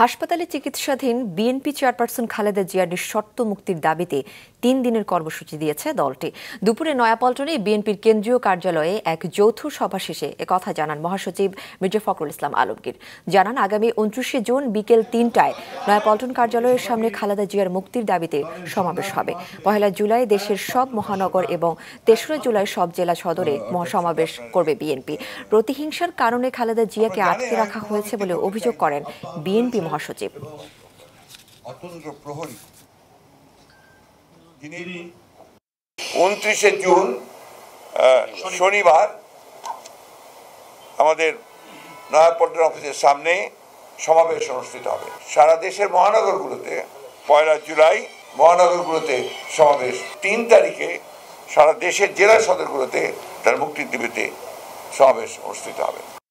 হাসপাতালে চিকিৎসাধীন BNP chairperson Khaleda জিয়ার শর্ত মুক্তির দাবিতে তিন দিনের কর্মসূচি দিয়েছে দলটি দুপুরে নয়াপল্টনে বিএনপির কেন্দ্রীয় কার্যালয়ে এক যৌথ সভা শেষে একথা জানান মহাসচিব মির্জা ফখরুল ইসলাম আলমগীর জানান আগামী উনত্রিশে জুন বিকেল তিনটায় নয়াপল্টন কার্যালয়ের সামনে খালেদা জিয়ার মুক্তির দাবিতে সমাবেশ হবে পহেলা জুলাই দেশের সব মহানগর এবং তেসরা জুলাই সব জেলা সদরে মহাসমাবেশ করবে বিএনপি প্রতিহিংসার কারণে খালেদা জিয়াকে আটকে রাখা হয়েছে বলে অভিযোগ করেন বিএনপি মহাসচিব উনত্রিশে জুন শনিবার আমাদের নয়াপল্টন অফিসের সামনে সমাবেশ অনুষ্ঠিত হবে সারা দেশের মহানগরগুলোতে পয়লা জুলাই মহানগরগুলোতে সমাবেশ তিন তারিখে সারা দেশের জেলা সদরগুলোতে তার মুক্তির দিবিতে সমাবেশ অনুষ্ঠিত হবে